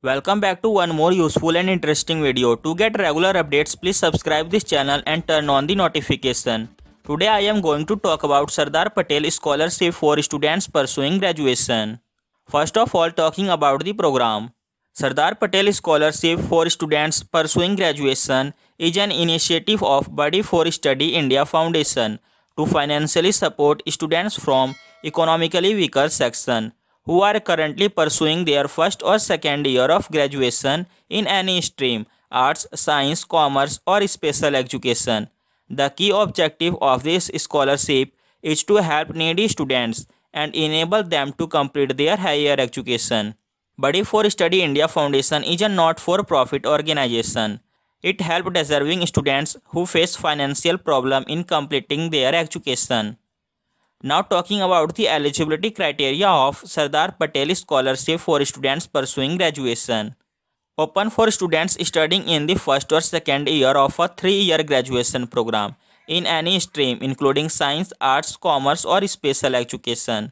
Welcome back to one more useful and interesting video. To get regular updates, please subscribe this channel and turn on the notification. Today I am going to talk about Sardar Patel Scholarship for students pursuing graduation. First of all, talking about the program. Sardar Patel Scholarship for students pursuing graduation is an initiative of Buddy for Study India Foundation to financially support students from economically weaker section who are currently pursuing their first or second year of graduation in any stream, arts, science, commerce or special education. The key objective of this scholarship is to help needy students and enable them to complete their higher education. Buddy for Study India Foundation is a not-for-profit organization. It helps deserving students who face financial problem in completing their education. Now talking about the eligibility criteria of Sardar Patel Scholarship for students pursuing graduation. Open for students studying in the first or second year of a three-year graduation program in any stream including science, arts, commerce or special education.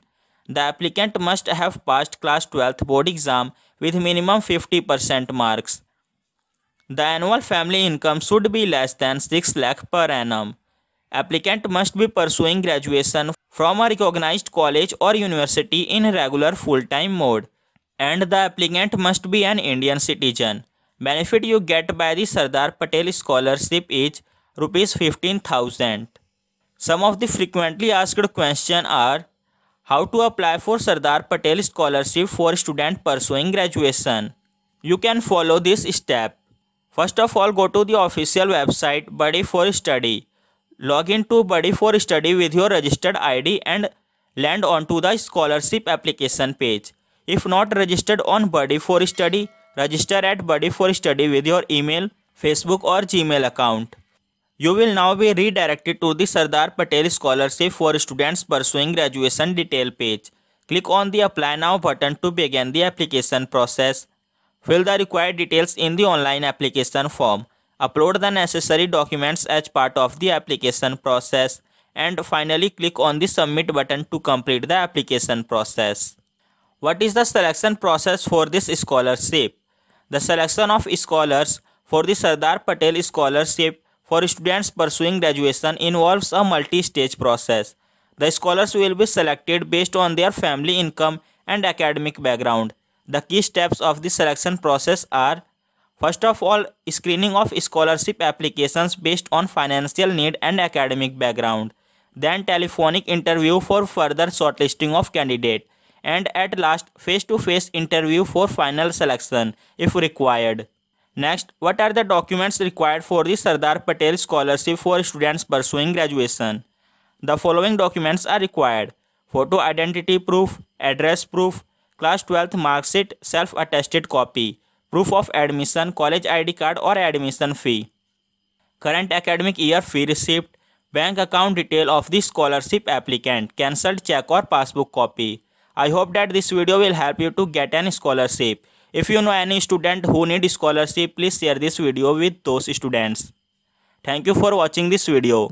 The applicant must have passed class 12th board exam with minimum 50% marks. The annual family income should be less than 6 lakh per annum applicant must be pursuing graduation from a recognized college or university in regular full-time mode and the applicant must be an Indian citizen. Benefit you get by the Sardar Patel scholarship is rupees 15000. Some of the frequently asked questions are how to apply for Sardar Patel scholarship for student pursuing graduation. You can follow this step. First of all go to the official website Buddy for Study log in to buddy for study with your registered id and land onto the scholarship application page if not registered on buddy for study register at buddy for study with your email facebook or gmail account you will now be redirected to the sardar patel scholarship for students pursuing graduation detail page click on the apply now button to begin the application process fill the required details in the online application form Upload the necessary documents as part of the application process and finally click on the submit button to complete the application process. What is the selection process for this scholarship? The selection of scholars for the Sardar Patel scholarship for students pursuing graduation involves a multi-stage process. The scholars will be selected based on their family income and academic background. The key steps of the selection process are First of all, screening of scholarship applications based on financial need and academic background. Then telephonic interview for further shortlisting of candidate. And at last, face-to-face -face interview for final selection, if required. Next, what are the documents required for the Sardar Patel Scholarship for students pursuing graduation? The following documents are required. Photo identity proof, address proof, class 12th mark sheet, self-attested copy proof of admission, college ID card or admission fee, current academic year fee receipt, bank account detail of the scholarship applicant, cancelled check or passport copy. I hope that this video will help you to get an scholarship. If you know any student who need scholarship, please share this video with those students. Thank you for watching this video.